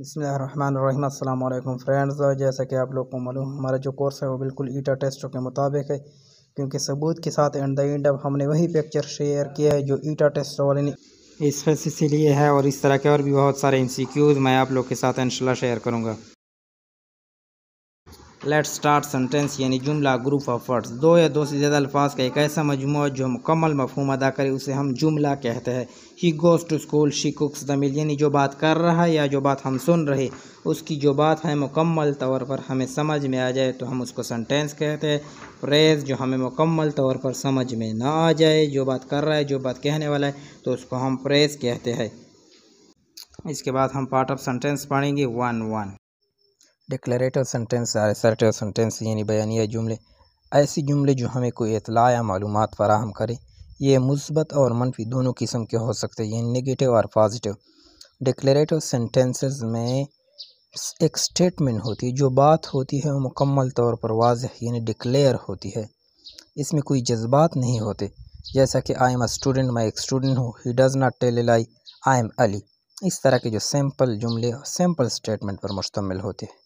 बसमीम अल्लाम फ्रेंड्स जैसा कि आप लोग को मालूम हमारा जो कोर्स है वो बिल्कुल ईटा टेस्टों के मुताबिक है क्योंकि सबूत के साथ एंड द एंड अब हमने वही पिक्चर शेयर किया है जो ईटा टेस्ट वाले ने इस वजह से लिए है और इस तरह के और भी बहुत सारे एम मैं आप लोग के साथ इनशाला शेयर करूँगा लेट स्टार्ट सेंटेंस यानी जुमला ग्रुप ऑफ वर्ड्स दो या दो से ज़्यादा अल्फाज का एक ऐसा मजमू जो मुकम्मल मफहम अदा करे उसे हम जुमला कहते हैं he goes to school she cooks Tamil यानी जो बात कर रहा है या जो बात हम सुन रहे उसकी जो बात है मुकम्मल तौर पर हमें समझ में आ जाए तो हम उसको सेंटेंस कहते हैं फ्रेज़ जो हमें मुकम्मल तौर पर समझ में ना आ जाए जो बात कर रहा है जो बात कहने वाला है तो उसको हम फ्रेज़ कहते हैं इसके बाद हम पार्ट ऑफ सेंटेंस पढ़ेंगे one one declarative sentence assertive sentence यानी बयानिया जुमले ऐसे जुमले जो हमें कोई इतला या मालूम फराहम करें ये मुस्बत और मनफी दोनों किस्म के हो सकते हैं यानी नेगेटिव और पॉजिटिव डिक्लेरेटिव सेंटेंसेस में एक स्टेटमेंट होती है जो बात होती है वो मुकम्मल तौर पर वाज यानी डिक्लेयर होती है इसमें कोई जज्बात नहीं होते जैसा कि I am a student my एक स्टूडेंट हूँ he does not tell a lie I am Ali इस तरह के जो सैम्पल जुमले सैम्पल स्टेटमेंट पर मुश्तमिल होते हैं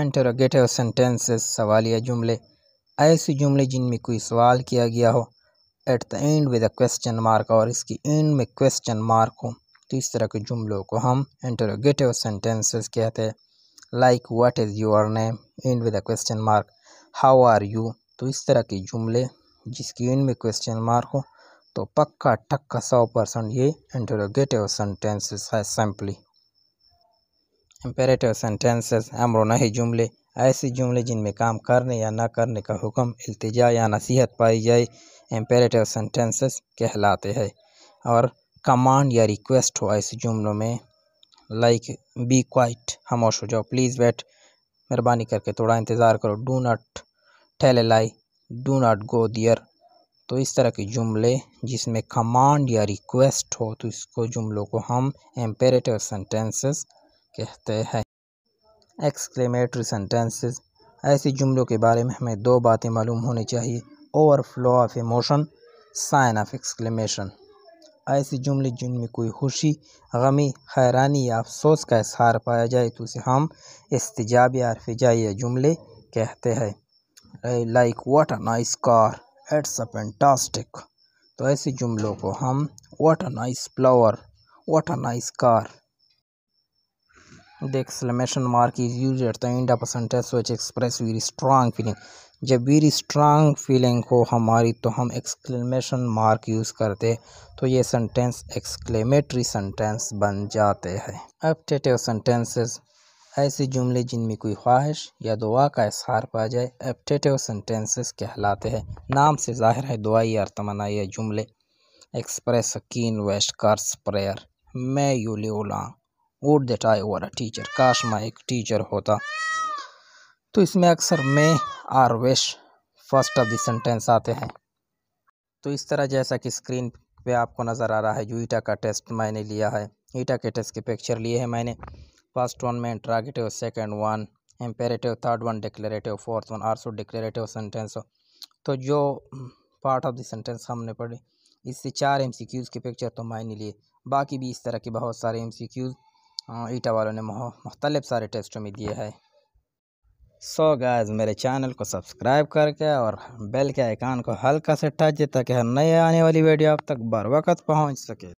इंटरोगेटिव सेंटेंसेस सवालिया जुमले ऐसे जुमले जिनमें कोई सवाल किया गया हो at the end with a question mark और इसकी एंड में क्वेश्चन मार्क हो तो इस तरह के जुमलों को हम इंटरोगेटिव सेंटेंसेस कहते हैं like what is your name end with a question mark how are you तो इस तरह के जुमले जिसकी एंड में क्वेश्चन मार्क हो तो पक्का टक्का सौ परसेंट ये इंटरोगेटिव सेंटेंसेस है सिंपली इम्पेरेटिव सेंटेंसेस अमर नहीं जुमले ऐसे जुमले जिनमें काम करने या ना करने का हुक्म अल्तजा या नसीहत पाई जाए इम्पेरेटिव सेंटेंसेस कहलाते हैं और कमांड या रिक्वेस्ट हो ऐसे जुमलों में लाइक बी क्वाइट खामोश हो जाओ प्लीज़ वेट मेहरबानी करके थोड़ा इंतज़ार करो do not tell lie do not go there तो इस तरह के जुमले जिसमें कमांड या रिक्वेस्ट हो तो इसको जुमलों को हम एम्पेरेटिव सेंटेंसेस कहते हैं एक्सक्लेमेटरी सेंटेंसेस ऐसे जुमलों के बारे में हमें दो बातें मालूम होनी चाहिए overflow of emotion sign of exclamation ऐसे जुमले जिनमें कोई खुशी गमी हैरानी या अफसोस का इजहार पाया जाए तो उसे हम इस्तजाब या फिजाई जुमले कहते हैं like what a nice car it's a fantastic तो ऐसे जुमलों को हम what a nice flower what a nice car The exclamation mark is used at the end of a sentence which express very strong feeling. जब very strong feeling हो हमारी तो हम एक्सक्लेमेशन मार्क यूज़ करते तो ये सेंटेंस एक्सक्लेमेटरी सेंटेंस बन जाते हैं एप्टेटिव सेंटेंसेस ऐसे जुमले जिनमें कोई ख्वाहिश या दुआ का इशार पा जाए एप्टेटिव सेंटेंसेस कहलाते हैं नाम से जाहिर है दुआ या तमन्ना या जुमले एक्सप्रेस वेस्ट वेशकर्स प्रेयर मैं यूलियोला would that I were a teacher काश मैं एक टीचर होता तो इसमें अक्सर may or wish first of the sentence आते हैं तो इस तरह जैसा कि स्क्रीन पे आपको नज़र आ रहा है यूटा का टेस्ट मैंने लिया है ईटा के टेस्ट के पिक्चर लिए हैं मैंने फर्स्ट वन में interrogative second one imperative third one declarative fourth one also declarative sentence तो जो पार्ट ऑफ द सेंटेंस हमने पढ़ी इससे चार एम सी क्यूज़ के पिक्चर तो मैंने लिए बाकी भी इस तरह के बहुत सारे एम सी क्यूज़ हाँ, ईटा वालों ने मुख्तलिफ़ सारे टेस्ट में दिए है सो so गैज़ मेरे चैनल को सब्सक्राइब करके और बेल के आइकान को हल्का से टच ताकि हर नए आने वाली वीडियो आप तक बर वक्त पहुँच सके